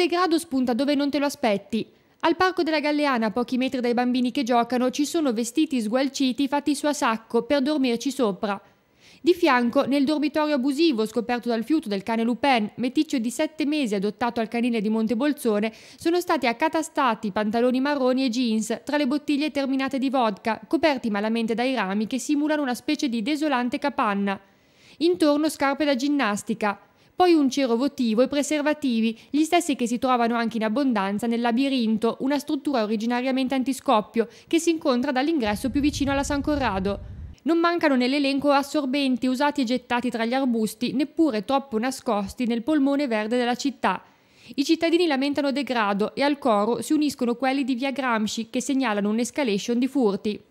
degrado spunta dove non te lo aspetti. Al Parco della Galleana, a pochi metri dai bambini che giocano, ci sono vestiti sgualciti fatti su a sacco per dormirci sopra. Di fianco, nel dormitorio abusivo scoperto dal fiuto del cane Lupin, meticcio di sette mesi adottato al canile di Montebolzone, sono stati accatastati pantaloni marroni e jeans tra le bottiglie terminate di vodka, coperti malamente dai rami che simulano una specie di desolante capanna. Intorno scarpe da ginnastica poi un cero votivo e preservativi, gli stessi che si trovano anche in abbondanza nel labirinto, una struttura originariamente antiscoppio che si incontra dall'ingresso più vicino alla San Corrado. Non mancano nell'elenco assorbenti usati e gettati tra gli arbusti, neppure troppo nascosti nel polmone verde della città. I cittadini lamentano degrado e al coro si uniscono quelli di via Gramsci che segnalano un'escalation di furti.